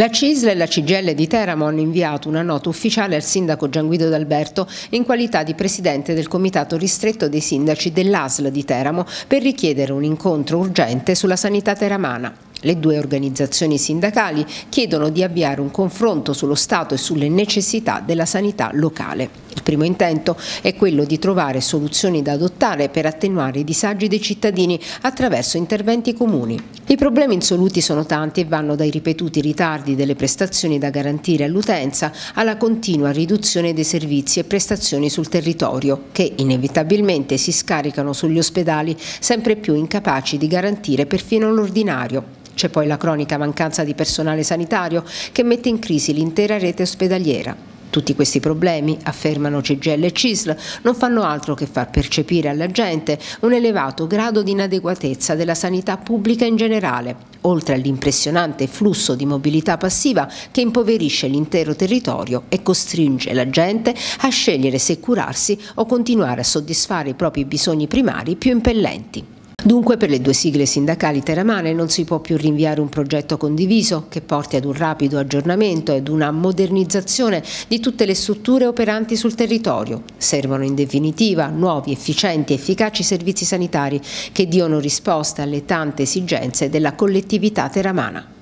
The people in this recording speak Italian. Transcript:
La CISL e la CGL di Teramo hanno inviato una nota ufficiale al sindaco Gianguido D'Alberto in qualità di presidente del comitato ristretto dei sindaci dell'ASL di Teramo per richiedere un incontro urgente sulla sanità teramana. Le due organizzazioni sindacali chiedono di avviare un confronto sullo stato e sulle necessità della sanità locale. Il primo intento è quello di trovare soluzioni da adottare per attenuare i disagi dei cittadini attraverso interventi comuni. I problemi insoluti sono tanti e vanno dai ripetuti ritardi delle prestazioni da garantire all'utenza alla continua riduzione dei servizi e prestazioni sul territorio che inevitabilmente si scaricano sugli ospedali sempre più incapaci di garantire perfino l'ordinario. C'è poi la cronica mancanza di personale sanitario che mette in crisi l'intera rete ospedaliera. Tutti questi problemi, affermano CGL e CISL, non fanno altro che far percepire alla gente un elevato grado di inadeguatezza della sanità pubblica in generale, oltre all'impressionante flusso di mobilità passiva che impoverisce l'intero territorio e costringe la gente a scegliere se curarsi o continuare a soddisfare i propri bisogni primari più impellenti. Dunque per le due sigle sindacali teramane non si può più rinviare un progetto condiviso che porti ad un rapido aggiornamento ed una modernizzazione di tutte le strutture operanti sul territorio. Servono in definitiva nuovi, efficienti e efficaci servizi sanitari che diano risposta alle tante esigenze della collettività teramana.